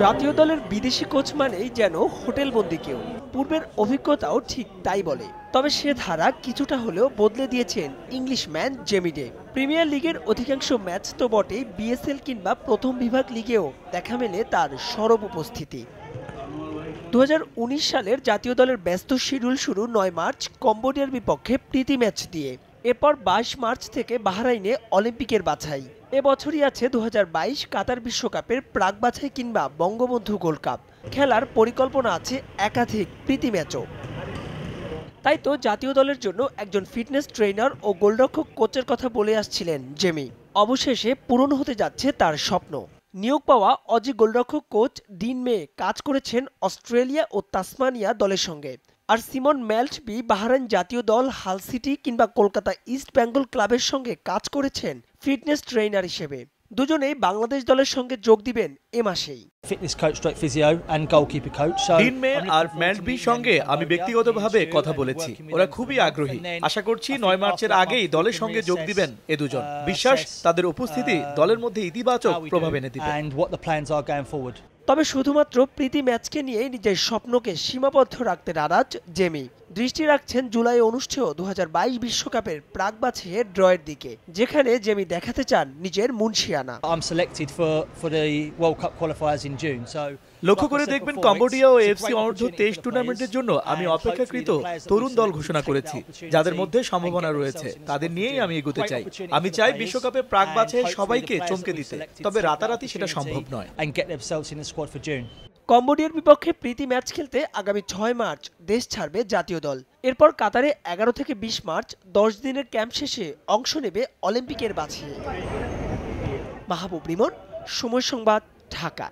জাতীয় দলের বিদেশি কোচ মানেই যেন বন্দি কেউ পূর্বের অভিজ্ঞতাও ঠিক তাই বলে তবে সে ধারা কিছুটা হলেও বদলে দিয়েছেন ইংলিশ ম্যান জেমিডে প্রিমিয়ার লিগের অধিকাংশ ম্যাচ তো বটে বিএসএল কিংবা প্রথম বিভাগ লিগেও দেখা মেলে তার সরব উপস্থিতি দু সালের জাতীয় দলের ব্যস্ত শিডিউল শুরু নয় মার্চ কম্বোডিয়ার বিপক্ষে প্রীতি ম্যাচ দিয়ে এরপর বাইশ মার্চ থেকে বাহরাইনে অলিম্পিকের বাছাই এবছরই আছে দু কাতার বিশ্বকাপের প্রাক বাছাই কিংবা বঙ্গবন্ধু গোল্ড কাপ খেলার পরিকল্পনা আছে একাধিক প্রীতি ম্যাচও তাই তো জাতীয় দলের জন্য একজন ফিটনেস ট্রেনার ও গোলরক্ষক কোচের কথা বলে আসছিলেন জেমি অবশেষে পূরণ হতে যাচ্ছে তার স্বপ্ন নিয়োগ পাওয়া অজি গোলরক্ষক কোচ দিন মে কাজ করেছেন অস্ট্রেলিয়া ও তাসমানিয়া দলের সঙ্গে আর সিমন ম্যালসবি বাহারাইন জাতীয় দল হাল সিটি কিংবা কলকাতা ইস্ট বেঙ্গল ক্লাবের সঙ্গে কাজ করেছেন ফিটনেস ট্রেনার হিসেবে দুজনেই বাংলাদেশ দলের সঙ্গে যোগ দিবেন এ মাসেই fitness coach strike physio and goalkeeper coach Dean May আর ম্যান্ডবি সঙ্গে আমি ব্যক্তিগতভাবে কথা বলেছি ওরা খুবই আগ্রহী আশা করছি 9 মার্চের আগেই দলের সঙ্গে যোগ দিবেন এ দুজন uh, বিশ্বাস তাদের উপস্থিতি uh, দলের মধ্যে ইতিবাচক প্রভাব এনে দিবে and what the plans are going forward তবে শুধুমাত্র প্রীতি ম্যাচকে নিয়েই নিজের স্বপ্নকে সীমাবদ্ধ রাখতে নারাজ জেমি দৃষ্টি রাখছেন জুলাই অনুষ্ঠেয় দু বিশ্বকাপের প্রাক বাছিয়ে ড্রয়ের দিকে যেখানে জেমি দেখাতে চান নিজের মুন্সিয়ানা লক্ষ্য করে দেখবেন কম্বোডিয়া ও এফসি অর্ধ তেইশ টুর্নামেন্টের জন্য আমি অপেক্ষাকৃত তরুণ দল ঘোষণা করেছি যাদের মধ্যে সম্ভাবনা রয়েছে তাদের নিয়েই আমি এগোতে চাই আমি চাই বিশ্বকাপে প্রাক বাছে সবাইকে চমকে দিতে তবে রাতারাতি সেটা সম্ভব নয় কম্বোডিয়ার বিপক্ষে প্রীতি ম্যাচ খেলতে আগামী ছয় মার্চ দেশ ছাড়বে জাতীয় দল এরপর কাতারে এগারো থেকে বিশ মার্চ দশ দিনের ক্যাম্প শেষে অংশ নেবে অলিম্পিকের বাছিয়ে মাহবুব রিমন সময় সংবাদ ঢাকা